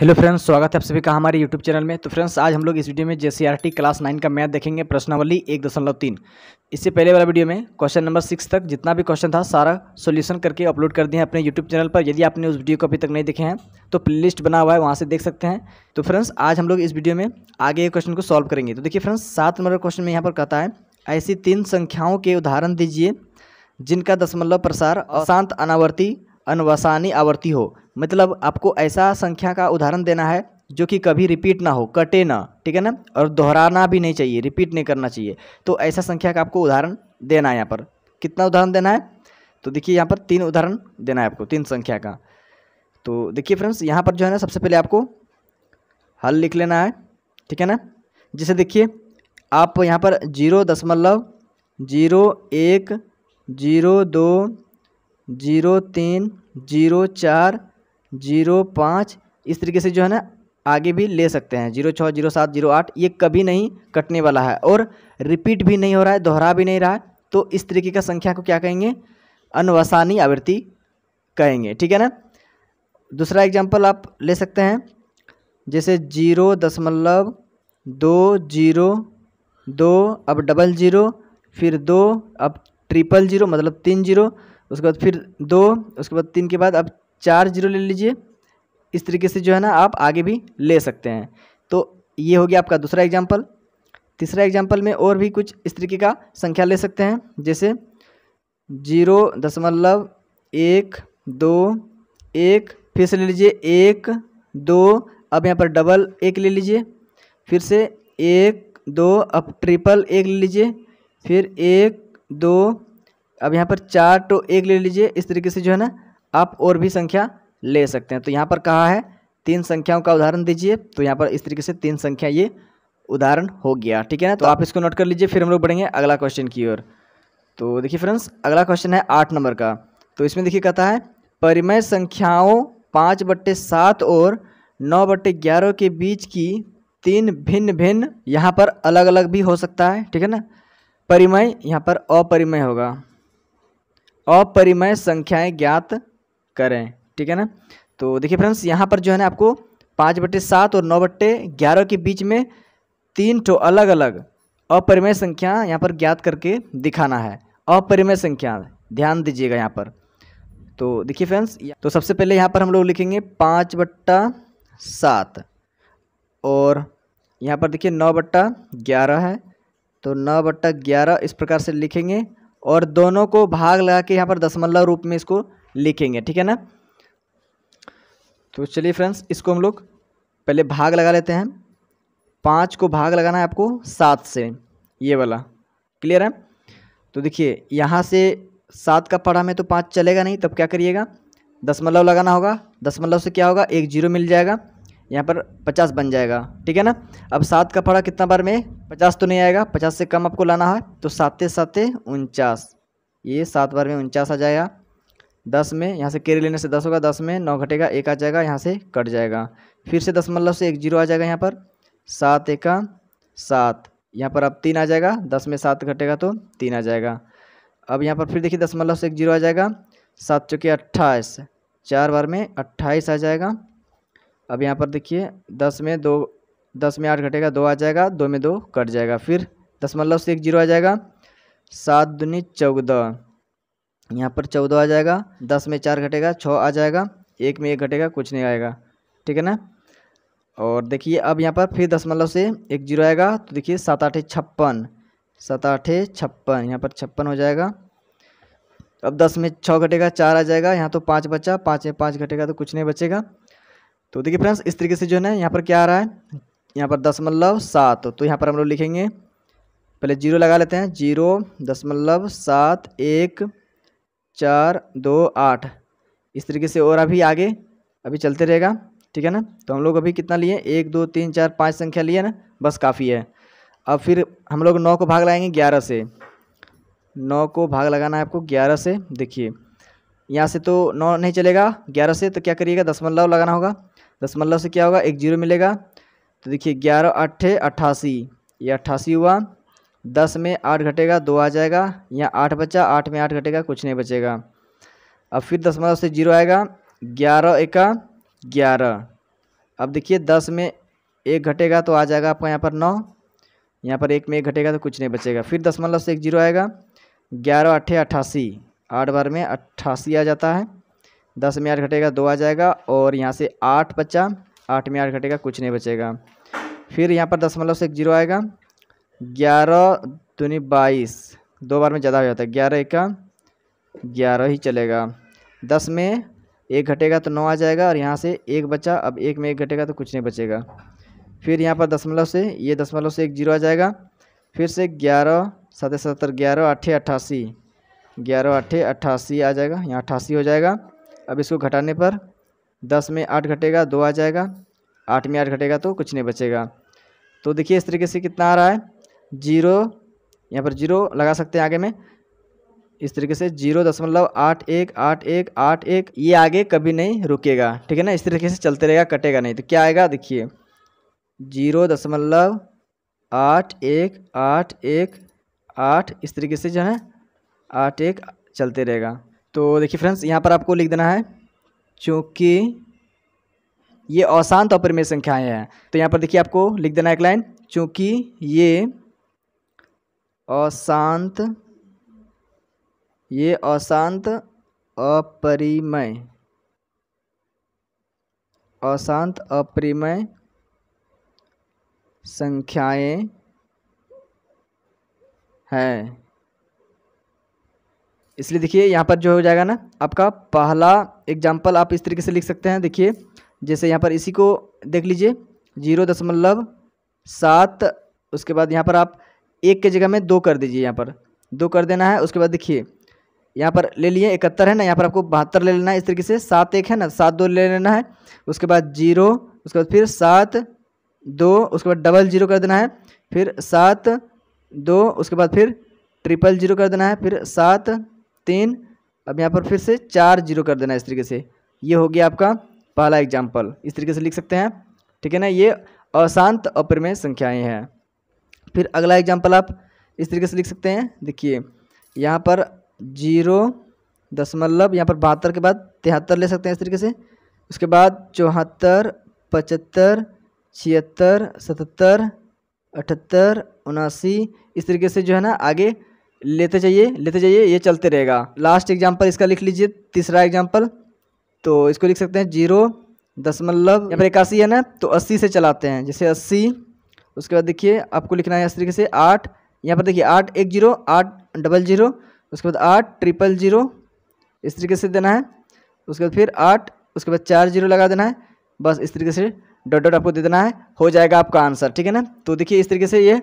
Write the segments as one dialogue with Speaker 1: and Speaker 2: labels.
Speaker 1: hello friends स्वागत है आप सभी का हमारे यूट्यूब चैनल में तो फ्रेंड्स आज हम लोग इस वीडियो में जे क्लास नाइन का मैथ देखेंगे प्रश्नावली एक दशमलव तीन इससे पहले वाला वीडियो में क्वेश्चन नंबर सिक्स तक जितना भी क्वेश्चन था सारा सॉल्यूशन करके अपलोड कर दिए अपने यूट्यूब चैनल पर यदि आपने उस वीडियो को अभी तक नहीं देखे हैं तो प्ले बना हुआ है वहाँ से देख सकते हैं तो फ्रेंड्स आज हम लोग इस वीडियो में आगे ये क्वेश्चन को सॉल्व करेंगे तो देखिए फ्रेंड्स सात नंबर क्वेश्चन में यहाँ पर कहता है ऐसी तीन संख्याओं के उदाहरण दीजिए जिनका दशमलव प्रसार अशांत अनावर्ती अनवसानी आवर्ती हो मतलब आपको ऐसा संख्या का उदाहरण देना है जो कि कभी रिपीट ना हो कटे ना ठीक है ना और दोहराना भी नहीं चाहिए रिपीट नहीं करना चाहिए तो ऐसा संख्या का आपको उदाहरण देना है यहाँ पर कितना उदाहरण देना है तो देखिए यहाँ पर तीन उदाहरण देना है आपको तीन संख्या का तो देखिए फ्रेंड्स यहाँ पर जो है ना सबसे पहले आपको हल लिख लेना है ठीक है ना जैसे देखिए आप यहाँ पर जीरो दशमलव जीरो एक जीरो दो जीरो तीन जीरो चार जीरो पाँच इस तरीके से जो है ना आगे भी ले सकते हैं जीरो छः जीरो सात जीरो आठ ये कभी नहीं कटने वाला है और रिपीट भी नहीं हो रहा है दोहरा भी नहीं रहा है तो इस तरीके का संख्या को क्या कहेंगे अनवसानी आवृत्ति कहेंगे ठीक है ना दूसरा एग्जाम्पल आप ले सकते हैं जैसे जीरो दशमलव दो जीरो दो अब डबल जीरो फिर दो अब ट्रिपल जीरो मतलब तीन जीरो उसके बाद फिर दो उसके बाद तीन के बाद अब चार जीरो ले लीजिए इस तरीके से जो है ना आप आगे भी ले सकते हैं तो ये हो गया आपका दूसरा एग्जाम्पल तीसरा एग्जाम्पल में और भी कुछ इस तरीके का संख्या ले सकते हैं जैसे जीरो दशमलव एक दो एक फिर से ले लीजिए एक दो अब यहाँ पर डबल एक ले लीजिए फिर से एक दो अब ट्रिपल एक ले लीजिए फिर एक दो अब यहाँ पर चार तो एक ले लीजिए इस तरीके से जो है ना आप और भी संख्या ले सकते हैं तो यहाँ पर कहा है तीन संख्याओं का उदाहरण दीजिए तो यहाँ पर इस तरीके से तीन संख्या ये उदाहरण हो गया ठीक है ना तो आप इसको नोट कर लीजिए फिर हम लोग बढ़ेंगे अगला क्वेश्चन की ओर तो देखिए फ्रेंड्स अगला क्वेश्चन है आठ नंबर का तो इसमें देखिए कहता है परिमय संख्याओं पाँच बट्टे सात और नौ बट्टे ग्यारह के बीच की तीन भिन्न भिन्न यहाँ पर अलग अलग भी हो सकता है ठीक है ना परिमय यहाँ पर अपरिमय होगा अपरिमय संख्याएं ज्ञात करें ठीक है ना तो देखिए फ्रेंड्स यहाँ पर जो है ना आपको पाँच बट्टे सात और नौ बट्टे ग्यारह के बीच में तीन ठो अलग अलग अपरिमय संख्या यहाँ पर ज्ञात करके दिखाना है अपरिमय संख्या ध्यान दीजिएगा यहाँ पर तो देखिए फ्रेंड्स तो सबसे पहले यहाँ पर हम लोग लिखेंगे पाँच बट्टा सात और यहाँ पर देखिए नौ बट्टा ग्यारह है तो नौ बट्टा ग्यारह इस प्रकार से लिखेंगे और दोनों को भाग लगा के यहाँ पर दशमलव रूप में इसको लिखेंगे ठीक है ना तो चलिए फ्रेंड्स इसको हम लोग पहले भाग लगा लेते हैं पाँच को भाग लगाना है आपको सात से ये वाला क्लियर है तो देखिए यहाँ से सात का पढ़ा में तो पाँच चलेगा नहीं तब क्या करिएगा दसमलव लगाना होगा दसमलव से क्या होगा एक जीरो मिल जाएगा यहाँ पर पचास बन जाएगा ठीक है ना अब सात का पढ़ा कितना बार में पचास तो नहीं आएगा पचास से कम आपको लाना है तो सातें सातें उनचास ये सात बार में उनचास आ जाएगा दस में यहाँ से केरी लेने से दस होगा दस में नौ घटेगा एक आ जाएगा यहाँ से कट जाएगा फिर से दस मतलब से एक जीरो आ जाएगा यहाँ पर सात एका सात यहाँ पर अब तीन आ जाएगा दस में सात घटेगा तो तीन आ जाएगा अब यहाँ पर फिर देखिए दस मतलब से एक जीरो आ जाएगा सात चौके अट्ठाईस चार बार में अट्ठाईस आ जाएगा अब यहाँ पर देखिए दस में दो दस में आठ घटेगा दो आ जाएगा दो में दो कट जाएगा फिर दस मतलब से एक जीरो आ जाएगा सात दूनी चौदह यहाँ पर चौदह आ जाएगा दस में चार घटेगा छः आ जाएगा एक में एक घटेगा कुछ नहीं आएगा ठीक है ना और देखिए अब यहाँ पर फिर दशमलव से एक जीरो आएगा तो देखिए सात आठे छप्पन सात आठे छप्पन यहाँ पर छप्पन हो जाएगा अब दस में छः घटेगा चार आ जाएगा यहाँ तो पाँच बचा पाँच में पाँच घटेगा तो कुछ नहीं बचेगा तो देखिए फ्रेंड्स इस तरीके से जो है ना यहाँ पर क्या आ रहा है यहाँ पर दशमलव सात तो यहाँ पर हम लोग लिखेंगे पहले जीरो लगा लेते हैं जीरो दशमलव सात एक चार दो आठ इस तरीके से और अभी आगे अभी चलते रहेगा ठीक है ना तो हम लोग अभी कितना लिए एक दो तीन चार पाँच संख्या लिए ना बस काफ़ी है अब फिर हम लोग नौ को भाग लगाएंगे ग्यारह से नौ को भाग लगाना है आपको ग्यारह से देखिए यहाँ से तो नौ नहीं चलेगा ग्यारह से तो क्या करिएगा दसमलव लगाना होगा दसमलव से क्या होगा एक जीरो मिलेगा तो देखिए ग्यारह अट्ठे अट्ठासी ये अट्ठासी हुआ दस में आठ घटेगा दो आ जाएगा यहाँ आठ बचा आठ में आठ घटेगा कुछ नहीं बचेगा अब फिर दस मतलब से जीरो आएगा ग्यारह एका ग्यारह अब देखिए दस में एक घटेगा तो आ जाएगा आपका यहाँ पर नौ यहाँ पर एक में एक घटेगा तो कुछ नहीं बचेगा फिर दस मतलब से एक जीरो आएगा ग्यारह अट्ठे अट्ठासी आठ बार में अट्ठासी आ जाता है दस में आठ घटेगा दो आ जाएगा और यहाँ से आठ बच्चा आठ में आठ घटेगा कुछ नहीं बचेगा फिर यहाँ पर दस मतलब से एक जीरो आएगा ग्यारह दूनी बाईस दो बार में ज़्यादा हो जाता है ग्यारह एक का ग्यारह ही चलेगा दस में एक घटेगा तो नौ आ जाएगा और यहाँ से एक बचा अब एक में एक घटेगा तो कुछ नहीं बचेगा फिर यहाँ पर दशमलव से ये दशमलव से एक जीरो आ जाएगा फिर से ग्यारह सात सत्तर ग्यारह अट्ठे अट्ठासी ग्यारह अट्ठे अट्ठासी आ जाएगा यहाँ अट्ठासी हो जाएगा अब इसको घटाने पर दस में आठ घटेगा दो आ जाएगा आठ में आठ घटेगा तो कुछ नहीं बचेगा तो देखिए इस तरीके से कितना आ रहा है जीरो यहाँ पर जीरो लगा सकते हैं आगे में इस तरीके से जीरो दशमलव आठ एक आठ एक आठ एक ये आगे कभी नहीं रुकेगा ठीक है ना इस तरीके से चलते रहेगा कटेगा नहीं तो क्या आएगा देखिए जीरो दशमलव आठ एक आठ एक आठ इस तरीके से जो है आठ एक चलते रहेगा तो देखिए फ्रेंड्स यहाँ पर आपको लिख देना है चूँकि ये अशांत अपरिमेय संख्याएँ हैं तो यहाँ पर देखिए आपको लिख देना है एक लाइन चूँकि ये अशांत ये अशांत अपरिमय अशांत अपरिमय संख्याएं हैं इसलिए देखिए यहाँ पर जो हो जाएगा ना आपका पहला एग्जाम्पल आप इस तरीके से लिख सकते हैं देखिए जैसे यहाँ पर इसी को देख लीजिए जीरो दशमलव सात उसके बाद यहाँ पर आप एक के जगह में दो कर दीजिए यहाँ पर दो कर देना है उसके बाद देखिए यहाँ पर ले लिए इकहत्तर है ना यहाँ पर आपको बहत्तर ले लेना है इस तरीके से सात एक है ना सात दो ले लेना है उसके बाद जीरो उसके बाद फिर सात दो उसके बाद डबल जीरो कर देना है फिर सात दो उसके बाद फिर ट्रिपल जीरो कर देना है फिर सात तीन अब यहाँ पर फिर से चार जीरो कर देना है इस तरीके से ये हो गया आपका पहला एग्जाम्पल इस तरीके से लिख सकते हैं ठीक है ना ये अशांत अप्रमेय संख्याएँ हैं फिर अगला एग्जाम्पल आप इस तरीके से लिख सकते हैं देखिए यहाँ पर जीरो दशमलव यहाँ पर बहत्तर के बाद तिहत्तर ले सकते हैं इस तरीके से उसके बाद चौहत्तर पचहत्तर छिहत्तर सतहत्तर अठहत्तर उनासी इस तरीके से जो है ना आगे लेते जाइए लेते जाइए ये चलते रहेगा लास्ट एग्जाम्पल इसका लिख लीजिए तीसरा एग्जाम्पल तो इसको लिख सकते हैं जीरो दशमलव यहाँ पर इक्यासी है ना तो अस्सी से चलाते हैं जैसे अस्सी उसके बाद देखिए आपको लिखना है इस तरीके से आठ यहाँ पर देखिए आठ एक जीरो आठ डबल जीरो उसके बाद आठ ट्रिपल जीरो इस तरीके से देना है उसके बाद फिर आठ उसके बाद चार जीरो लगा देना है बस इस तरीके से डॉट डॉट आपको दे देना है हो जाएगा आपका आंसर ठीक है ना तो देखिए इस तरीके से ये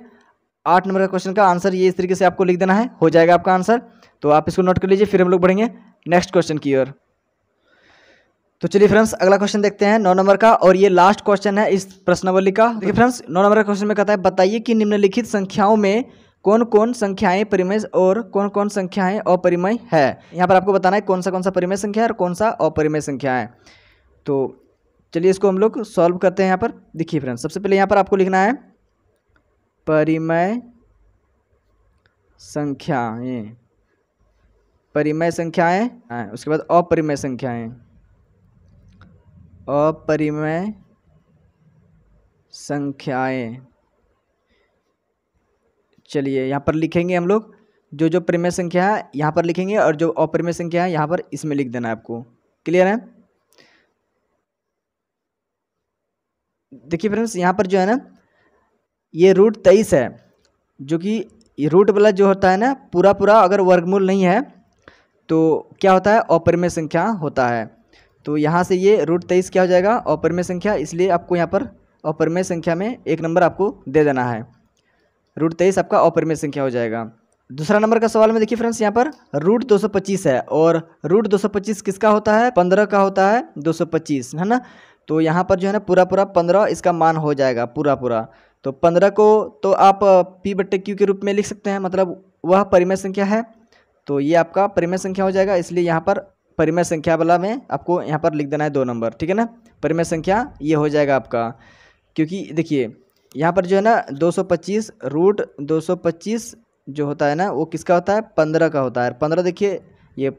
Speaker 1: आठ नंबर का क्वेश्चन का आंसर ये इस तरीके से आपको लिख देना है हो जाएगा आपका आंसर तो आप इसको नोट कर लीजिए फिर हम लोग बढ़ेंगे नेक्स्ट क्वेश्चन की ओर तो चलिए फ्रेंड्स अगला क्वेश्चन देखते हैं नौ नंबर का और ये लास्ट क्वेश्चन है इस प्रश्नवली का देखिए फ्रेंड्स नौ नंबर का क्वेश्चन में कहता है बताइए कि निम्नलिखित संख्याओं में कौन कौन संख्याएं परिमेय और कौन कौन संख्याएं अपरिमय है यहाँ पर आपको बताना है कौन सा कौन सा परिमय संख्या है और कौन सा अपरिमय संख्या है तो चलिए इसको हम लोग सॉल्व करते हैं यहाँ पर देखिए फ्रेंड्स सबसे पहले यहाँ पर आपको लिखना है परिमय संख्याएं परिमय संख्याएं हाँ, उसके बाद अपरिमय संख्याएं अपरिमय संख्याएं चलिए यहाँ पर लिखेंगे हम लोग जो जो परिमय संख्या है यहाँ पर लिखेंगे और जो अपरिमय संख्या है यहाँ पर इसमें लिख देना है आपको क्लियर है देखिए फ्रेंड्स यहाँ पर जो है ना ये रूट तेईस है जो कि रूट वाला जो होता है ना पूरा पूरा अगर वर्गमूल नहीं है तो क्या होता है अपरिमय संख्या होता है तो यहाँ से ये रूट तेईस क्या हो जाएगा अपरिमेय संख्या इसलिए आपको यहाँ पर अपरिमेय संख्या में एक नंबर आपको दे देना है रूट तेईस आपका अपरिमेय संख्या हो जाएगा दूसरा नंबर का सवाल में देखिए फ्रेंड्स यहाँ पर रूट दो है और रूट दो किसका होता है पंद्रह का होता है दो है ना तो यहाँ पर जो है ना पूरा पूरा पंद्रह इसका मान हो जाएगा पूरा पूरा तो पंद्रह को तो आप पी बट्टे क्यू के रूप में लिख सकते हैं मतलब वह परिमेय संख्या है तो ये आपका परिमेय संख्या हो जाएगा इसलिए यहाँ पर परिमेय संख्या वाला में आपको यहाँ पर लिख देना है दो नंबर ठीक है ना परिमेय संख्या ये हो जाएगा आपका क्योंकि देखिए यहाँ पर जो है ना 225 रूट दो जो होता है ना वो किसका होता है पंद्रह का होता है पंद्रह देखिए ये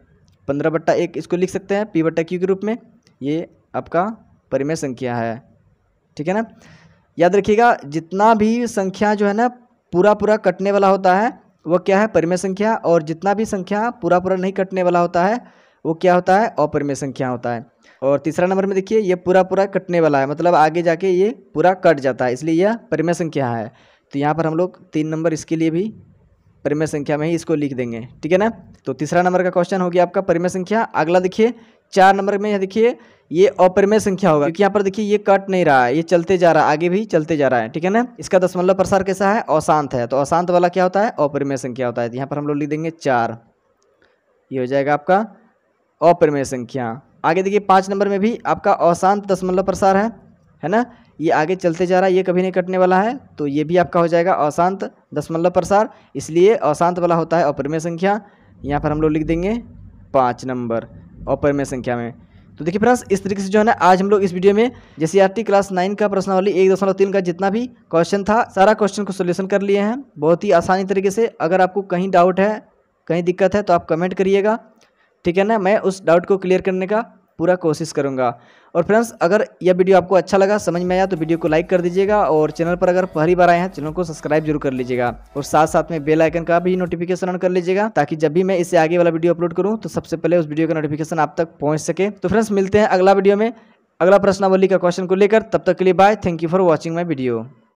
Speaker 1: पंद्रह बट्टा एक इसको लिख सकते हैं पी बट्टा क्यू के रूप में ये आपका परिमेय संख्या है ठीक है ना याद रखिएगा जितना भी संख्या जो है ना पूरा पूरा कटने वाला होता है वह क्या है परिमेय संख्या और जितना भी संख्या पूरा पूरा नहीं कटने वाला होता है वो क्या होता है अपरिमेय संख्या होता है और तीसरा नंबर में देखिए ये पूरा पूरा कटने वाला है मतलब आगे जाके ये पूरा कट जाता है इसलिए यह परिमेय संख्या है तो यहाँ पर हम लोग तीन नंबर इसके लिए भी परिमेय संख्या में ही इसको लिख देंगे ठीक है ना तो तीसरा नंबर का क्वेश्चन हो गया आपका परिमेय संख्या अगला देखिए चार नंबर में देखिए ये अपरिमेय संख्या होगा क्योंकि यहाँ पर देखिए ये कट नहीं रहा है ये चलते जा रहा है आगे भी चलते जा रहा है ठीक है ना इसका दशमलव प्रसार कैसा है अशांत है तो अशांत वाला क्या होता है अपरिमेय संख्या होता है यहाँ पर हम लोग लिख देंगे चार ये हो जाएगा आपका अप्रमेय संख्या आगे देखिए पाँच नंबर में भी आपका अशांत दशमलव प्रसार है है ना ये आगे चलते जा रहा है ये कभी नहीं कटने वाला है तो ये भी आपका हो जाएगा अशांत दशमलव प्रसार इसलिए अशांत वाला होता है अप्रमेय संख्या यहाँ पर हम लोग लिख देंगे पाँच नंबर अप्रमेय संख्या में तो देखिए फ्रेंड्स इस तरीके से जो है ना आज हम लोग इस वीडियो में जैसे आर क्लास नाइन का प्रश्नवाली एक दशमलव तीन का जितना भी क्वेश्चन था सारा क्वेश्चन को सोल्यूशन कर लिए हैं बहुत ही आसानी तरीके से अगर आपको कहीं डाउट है कहीं दिक्कत है तो आप कमेंट करिएगा ठीक है ना मैं उस डाउट को क्लियर करने का पूरा कोशिश करूँगा और फ्रेंड्स अगर यह वीडियो आपको अच्छा लगा समझ में आया तो वीडियो को लाइक कर दीजिएगा और चैनल पर अगर पहली बार आए हैं चैनल को सब्सक्राइब जरूर कर लीजिएगा और साथ साथ में बेल आइकन का भी नोटिफिकेशन ऑन कर लीजिएगा ताकि जब भी मैं इसे आगे वाला वीडियो अपलोड करूँ तो सबसे पहले उस वीडियो का नोटिफिकेशन आप तक पहुँच सके तो फ्रेंड्स मिलते हैं अगला वीडियो में अगला प्रश्नावली का क्वेश्चन को लेकर तब तक के लिए bye thank you for watching my video